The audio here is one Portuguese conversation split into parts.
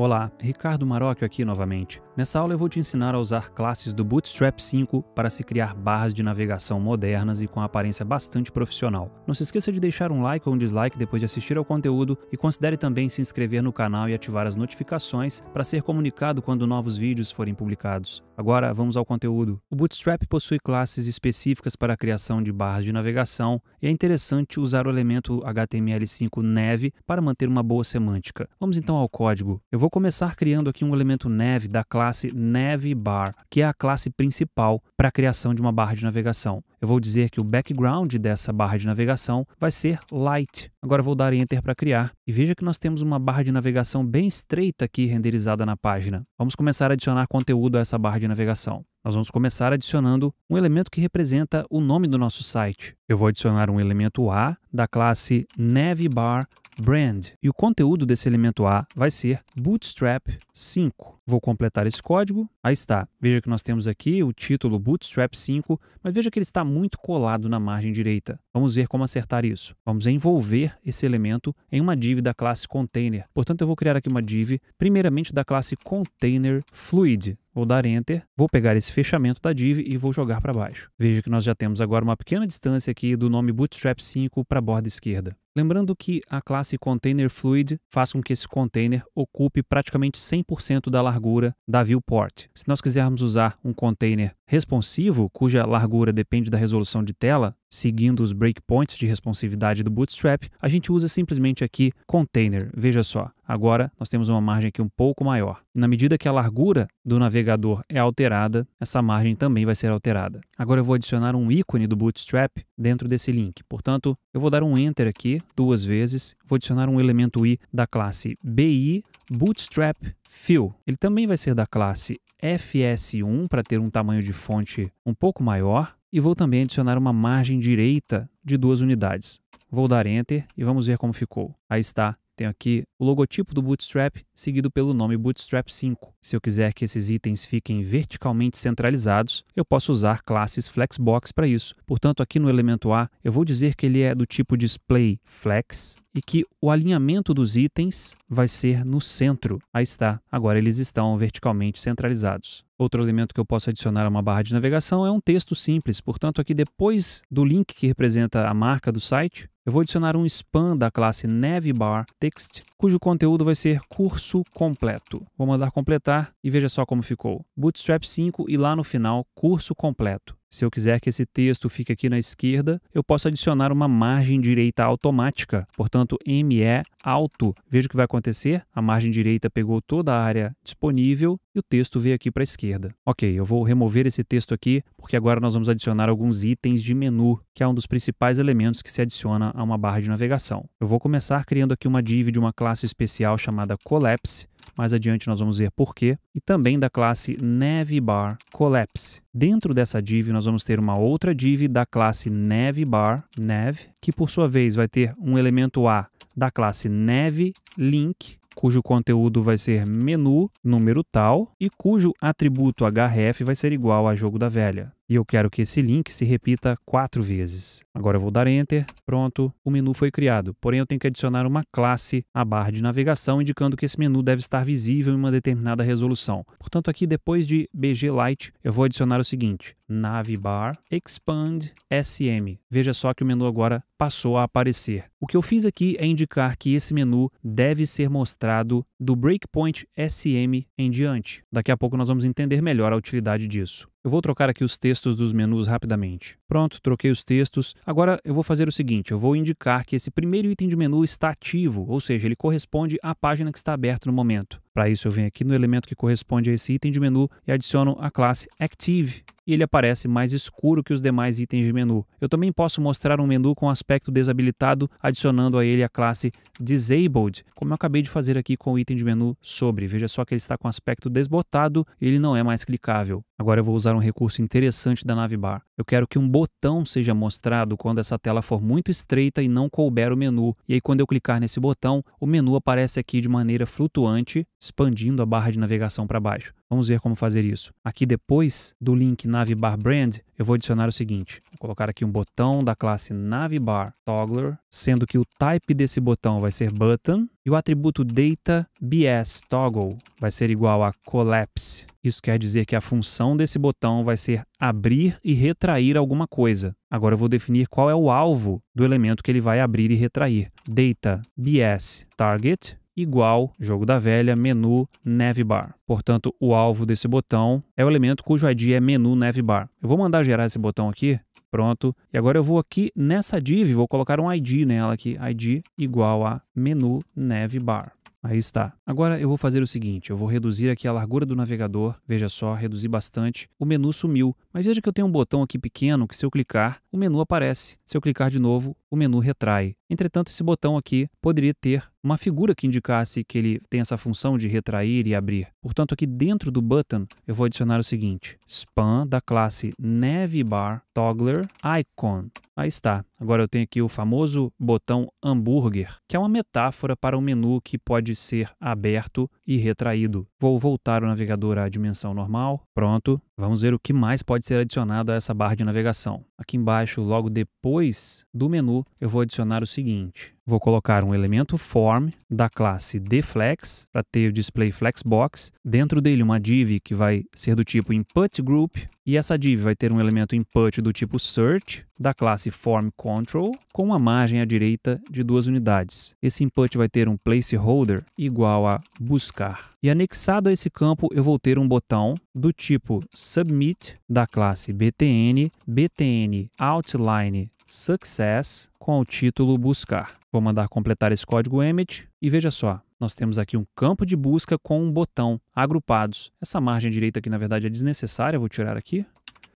Olá, Ricardo Marocchio aqui novamente. Nessa aula eu vou te ensinar a usar classes do Bootstrap 5 para se criar barras de navegação modernas e com aparência bastante profissional. Não se esqueça de deixar um like ou um dislike depois de assistir ao conteúdo e considere também se inscrever no canal e ativar as notificações para ser comunicado quando novos vídeos forem publicados. Agora vamos ao conteúdo. O Bootstrap possui classes específicas para a criação de barras de navegação e é interessante usar o elemento HTML5 neve para manter uma boa semântica. Vamos então ao código. Eu vou vou começar criando aqui um elemento nav da classe navbar, que é a classe principal para a criação de uma barra de navegação. Eu vou dizer que o background dessa barra de navegação vai ser light. Agora vou dar enter para criar e veja que nós temos uma barra de navegação bem estreita aqui renderizada na página. Vamos começar a adicionar conteúdo a essa barra de navegação. Nós vamos começar adicionando um elemento que representa o nome do nosso site. Eu vou adicionar um elemento A da classe navbar brand e o conteúdo desse elemento A vai ser Bootstrap 5. Vou completar esse código, aí está. Veja que nós temos aqui o título Bootstrap 5, mas veja que ele está muito colado na margem direita. Vamos ver como acertar isso. Vamos envolver esse elemento em uma div da classe Container. Portanto, eu vou criar aqui uma div, primeiramente da classe Container Fluid. Vou dar Enter, vou pegar esse fechamento da div e vou jogar para baixo. Veja que nós já temos agora uma pequena distância aqui do nome Bootstrap 5 para a borda esquerda. Lembrando que a classe Container Fluid faz com que esse container ocupe praticamente 100% da largura da viewport. Se nós quisermos usar um container responsivo, cuja largura depende da resolução de tela, seguindo os breakpoints de responsividade do Bootstrap, a gente usa simplesmente aqui container. Veja só, agora nós temos uma margem aqui um pouco maior. E na medida que a largura do navegador é alterada, essa margem também vai ser alterada. Agora eu vou adicionar um ícone do Bootstrap dentro desse link. Portanto, eu vou dar um enter aqui duas vezes, vou adicionar um elemento i da classe bi Bootstrap Fill. Ele também vai ser da classe FS1 para ter um tamanho de fonte um pouco maior e vou também adicionar uma margem direita de duas unidades. Vou dar Enter e vamos ver como ficou. Aí está tenho aqui o logotipo do Bootstrap, seguido pelo nome Bootstrap 5. Se eu quiser que esses itens fiquem verticalmente centralizados, eu posso usar classes Flexbox para isso. Portanto, aqui no elemento A, eu vou dizer que ele é do tipo Display Flex e que o alinhamento dos itens vai ser no centro. Aí está, agora eles estão verticalmente centralizados. Outro elemento que eu posso adicionar a uma barra de navegação é um texto simples, portanto, aqui depois do link que representa a marca do site, eu vou adicionar um span da classe navbar text, cujo conteúdo vai ser curso completo. Vou mandar completar e veja só como ficou. Bootstrap 5 e lá no final curso completo. Se eu quiser que esse texto fique aqui na esquerda, eu posso adicionar uma margem direita automática, portanto ME é alto. Veja o que vai acontecer, a margem direita pegou toda a área disponível e o texto veio aqui para a esquerda. Ok, eu vou remover esse texto aqui, porque agora nós vamos adicionar alguns itens de menu, que é um dos principais elementos que se adiciona a uma barra de navegação. Eu vou começar criando aqui uma div de uma classe especial chamada Collapse, mais adiante nós vamos ver por quê E também da classe navbar collapse. Dentro dessa div nós vamos ter uma outra div da classe navbar nav, que por sua vez vai ter um elemento a da classe navlink cujo conteúdo vai ser menu número tal e cujo atributo href vai ser igual a jogo da velha e eu quero que esse link se repita quatro vezes. Agora eu vou dar Enter, pronto, o menu foi criado. Porém, eu tenho que adicionar uma classe à barra de navegação, indicando que esse menu deve estar visível em uma determinada resolução. Portanto, aqui depois de BG Lite, eu vou adicionar o seguinte, Navbar Expand SM. Veja só que o menu agora passou a aparecer. O que eu fiz aqui é indicar que esse menu deve ser mostrado do Breakpoint SM em diante. Daqui a pouco nós vamos entender melhor a utilidade disso. Eu vou trocar aqui os textos dos menus rapidamente. Pronto, troquei os textos. Agora eu vou fazer o seguinte, eu vou indicar que esse primeiro item de menu está ativo, ou seja, ele corresponde à página que está aberta no momento. Para isso, eu venho aqui no elemento que corresponde a esse item de menu e adiciono a classe Active, e ele aparece mais escuro que os demais itens de menu. Eu também posso mostrar um menu com aspecto desabilitado, adicionando a ele a classe Disabled, como eu acabei de fazer aqui com o item de menu sobre. Veja só que ele está com aspecto desbotado e ele não é mais clicável. Agora eu vou usar um recurso interessante da navbar. Eu quero que um botão seja mostrado quando essa tela for muito estreita e não couber o menu. E aí quando eu clicar nesse botão, o menu aparece aqui de maneira flutuante, expandindo a barra de navegação para baixo. Vamos ver como fazer isso. Aqui depois do link Navbar Brand, eu vou adicionar o seguinte. Vou colocar aqui um botão da classe Navbar Toggler, sendo que o type desse botão vai ser button e o atributo data bs toggle vai ser igual a collapse. Isso quer dizer que a função desse botão vai ser abrir e retrair alguma coisa. Agora eu vou definir qual é o alvo do elemento que ele vai abrir e retrair. Data bs target igual, jogo da velha, menu navbar. Portanto, o alvo desse botão é o elemento cujo ID é menu navbar. Eu vou mandar gerar esse botão aqui, pronto. E agora eu vou aqui nessa div, vou colocar um ID nela aqui, ID igual a menu navbar. Aí está. Agora eu vou fazer o seguinte, eu vou reduzir aqui a largura do navegador, veja só, reduzi bastante, o menu sumiu, mas veja que eu tenho um botão aqui pequeno que se eu clicar, o menu aparece, se eu clicar de novo, o menu retrai. Entretanto, esse botão aqui poderia ter uma figura que indicasse que ele tem essa função de retrair e abrir. Portanto, aqui dentro do button, eu vou adicionar o seguinte: span da classe navbar toggler icon. Aí está. Agora eu tenho aqui o famoso botão hambúrguer, que é uma metáfora para um menu que pode ser aberto e retraído. Vou voltar o navegador à dimensão normal. Pronto. Vamos ver o que mais pode ser adicionado a essa barra de navegação. Aqui embaixo, logo depois do menu, eu vou adicionar o seguinte. Vou colocar um elemento form da classe dflex para ter o display flexbox. Dentro dele uma div que vai ser do tipo input group e essa div vai ter um elemento input do tipo search, da classe form control, com uma margem à direita de duas unidades. Esse input vai ter um placeholder igual a buscar. E anexado a esse campo, eu vou ter um botão do tipo submit, da classe btn, btn outline success, com o título buscar. Vou mandar completar esse código emit e veja só, nós temos aqui um campo de busca com um botão agrupados. Essa margem direita aqui, na verdade, é desnecessária, vou tirar aqui.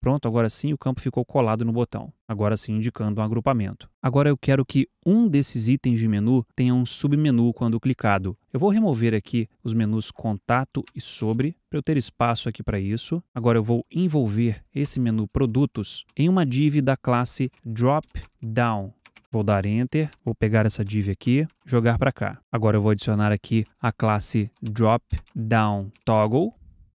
Pronto, agora sim o campo ficou colado no botão, agora sim indicando um agrupamento. Agora eu quero que um desses itens de menu tenha um submenu quando clicado. Eu vou remover aqui os menus contato e sobre, para eu ter espaço aqui para isso. Agora eu vou envolver esse menu produtos em uma div da classe drop down. Vou dar Enter, vou pegar essa div aqui, jogar para cá. Agora eu vou adicionar aqui a classe Drop Down Toggle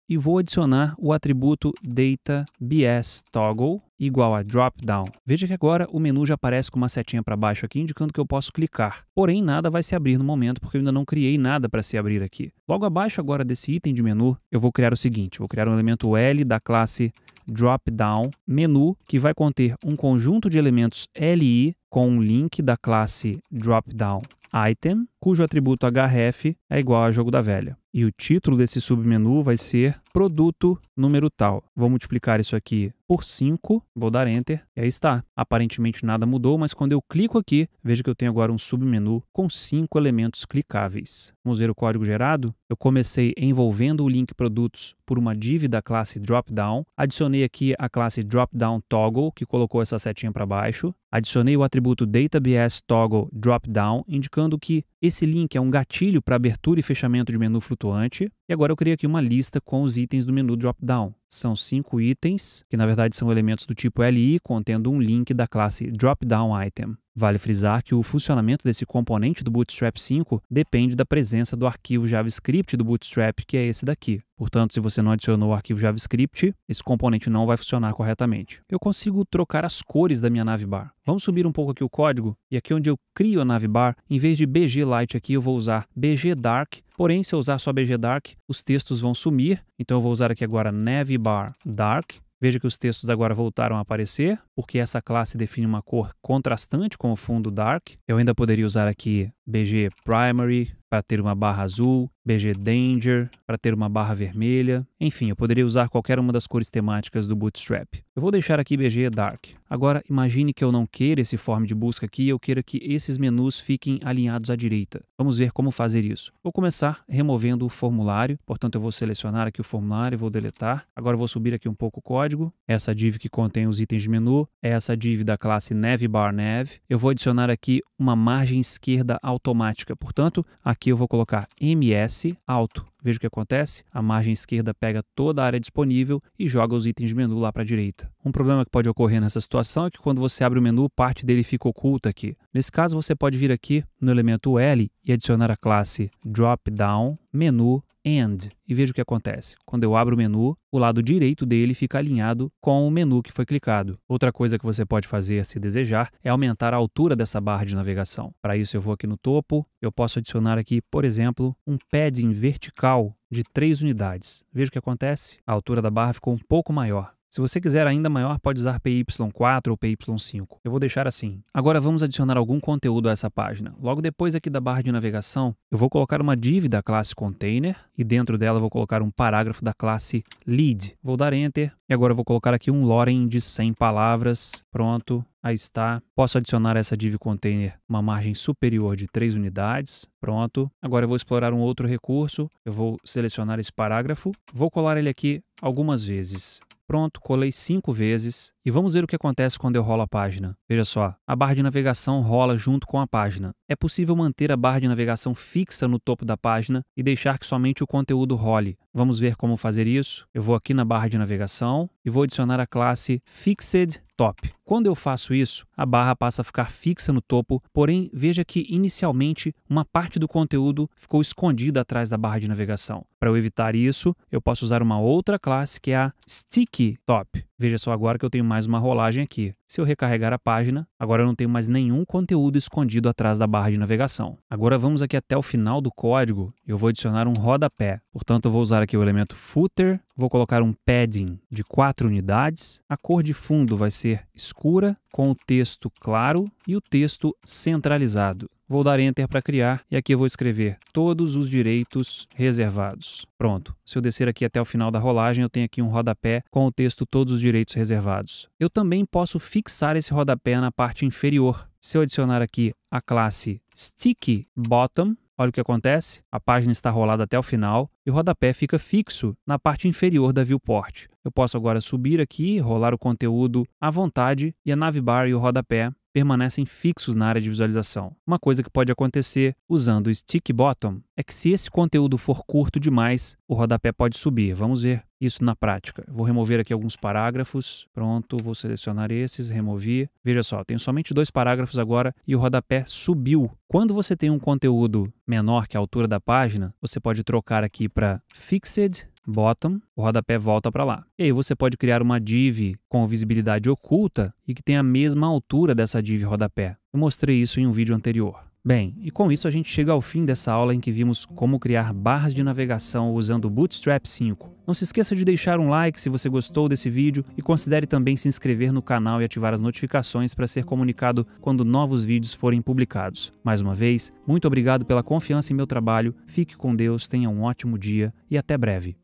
e vou adicionar o atributo data bs toggle igual a drop down. Veja que agora o menu já aparece com uma setinha para baixo aqui indicando que eu posso clicar. Porém, nada vai se abrir no momento porque eu ainda não criei nada para se abrir aqui. Logo abaixo agora desse item de menu, eu vou criar o seguinte, vou criar um elemento L da classe drop down menu que vai conter um conjunto de elementos LI com um link da classe dropdown item, cujo atributo href é igual a jogo da velha. E o título desse submenu vai ser produto número tal. Vou multiplicar isso aqui por 5, vou dar enter e aí está. Aparentemente nada mudou, mas quando eu clico aqui, vejo que eu tenho agora um submenu com 5 elementos clicáveis. Vamos ver o código gerado? Eu comecei envolvendo o link produtos por uma div da classe dropdown, adicionei aqui a classe dropdown toggle, que colocou essa setinha para baixo, Adicionei o atributo DataBS Toggle Dropdown, indicando que esse link é um gatilho para abertura e fechamento de menu flutuante, e agora eu criei aqui uma lista com os itens do menu drop-down. São cinco itens, que na verdade são elementos do tipo LI, contendo um link da classe DropDownItem. Vale frisar que o funcionamento desse componente do Bootstrap 5 depende da presença do arquivo JavaScript do Bootstrap, que é esse daqui. Portanto, se você não adicionou o arquivo JavaScript, esse componente não vai funcionar corretamente. Eu consigo trocar as cores da minha navbar. Vamos subir um pouco aqui o código, e aqui onde eu crio a navbar, em vez de BG Light aqui, eu vou usar BG Dark Porém, se eu usar só BG Dark, os textos vão sumir. Então eu vou usar aqui agora Navbar Dark. Veja que os textos agora voltaram a aparecer, porque essa classe define uma cor contrastante com o fundo Dark. Eu ainda poderia usar aqui BG Primary para ter uma barra azul, BG Danger para ter uma barra vermelha. Enfim, eu poderia usar qualquer uma das cores temáticas do Bootstrap. Eu vou deixar aqui BG Dark. Agora, imagine que eu não queira esse form de busca aqui, eu queira que esses menus fiquem alinhados à direita. Vamos ver como fazer isso. Vou começar removendo o formulário, portanto eu vou selecionar aqui o formulário, e vou deletar. Agora vou subir aqui um pouco o código, essa div que contém os itens de menu, é essa div da classe NavBarNav. nav. Eu vou adicionar aqui uma margem esquerda ao automática. Portanto, aqui eu vou colocar ms alto Veja o que acontece: a margem esquerda pega toda a área disponível e joga os itens de menu lá para a direita. Um problema que pode ocorrer nessa situação é que quando você abre o menu, parte dele fica oculta aqui. Nesse caso, você pode vir aqui no elemento L e adicionar a classe dropdown menu AND e veja o que acontece. Quando eu abro o menu, o lado direito dele fica alinhado com o menu que foi clicado. Outra coisa que você pode fazer, se desejar, é aumentar a altura dessa barra de navegação. Para isso, eu vou aqui no topo, eu posso adicionar aqui, por exemplo, um padding vertical de 3 unidades. Veja o que acontece. A altura da barra ficou um pouco maior. Se você quiser ainda maior, pode usar PY4 ou PY5. Eu vou deixar assim. Agora vamos adicionar algum conteúdo a essa página. Logo depois aqui da barra de navegação, eu vou colocar uma div da classe Container e dentro dela vou colocar um parágrafo da classe Lead. Vou dar Enter e agora vou colocar aqui um lorem de 100 palavras. Pronto, Aí está. Posso adicionar essa div container uma margem superior de 3 unidades. Pronto. Agora eu vou explorar um outro recurso. Eu vou selecionar esse parágrafo. Vou colar ele aqui algumas vezes. Pronto, colei cinco vezes, e vamos ver o que acontece quando eu rolo a página. Veja só, a barra de navegação rola junto com a página. É possível manter a barra de navegação fixa no topo da página e deixar que somente o conteúdo role. Vamos ver como fazer isso. Eu vou aqui na barra de navegação e vou adicionar a classe Fixed Top. Quando eu faço isso, a barra passa a ficar fixa no topo, porém veja que inicialmente uma parte do conteúdo ficou escondida atrás da barra de navegação. Para eu evitar isso, eu posso usar uma outra classe que é a Sticky Top. Veja só agora que eu tenho mais uma rolagem aqui. Se eu recarregar a página, agora eu não tenho mais nenhum conteúdo escondido atrás da barra de navegação. Agora vamos aqui até o final do código. Eu vou adicionar um rodapé. Portanto, eu vou usar aqui o elemento footer, vou colocar um padding de 4 unidades. A cor de fundo vai ser escura, com o texto claro e o texto centralizado. Vou dar Enter para criar e aqui eu vou escrever todos os direitos reservados. Pronto. Se eu descer aqui até o final da rolagem, eu tenho aqui um rodapé com o texto todos os direitos reservados. Eu também posso fixar esse rodapé na parte inferior. Se eu adicionar aqui a classe Sticky Bottom, Olha o que acontece, a página está rolada até o final e o rodapé fica fixo na parte inferior da viewport. Eu posso agora subir aqui, rolar o conteúdo à vontade e a navbar e o rodapé permanecem fixos na área de visualização. Uma coisa que pode acontecer usando o stick bottom é que se esse conteúdo for curto demais, o rodapé pode subir. Vamos ver isso na prática. Vou remover aqui alguns parágrafos. Pronto, vou selecionar esses, removi. Veja só, tenho somente dois parágrafos agora e o rodapé subiu. Quando você tem um conteúdo menor que a altura da página, você pode trocar aqui para fixed bottom, o rodapé volta para lá. E aí você pode criar uma div com visibilidade oculta e que tenha a mesma altura dessa div rodapé. Eu mostrei isso em um vídeo anterior. Bem, e com isso a gente chega ao fim dessa aula em que vimos como criar barras de navegação usando o Bootstrap 5. Não se esqueça de deixar um like se você gostou desse vídeo e considere também se inscrever no canal e ativar as notificações para ser comunicado quando novos vídeos forem publicados. Mais uma vez, muito obrigado pela confiança em meu trabalho, fique com Deus, tenha um ótimo dia e até breve.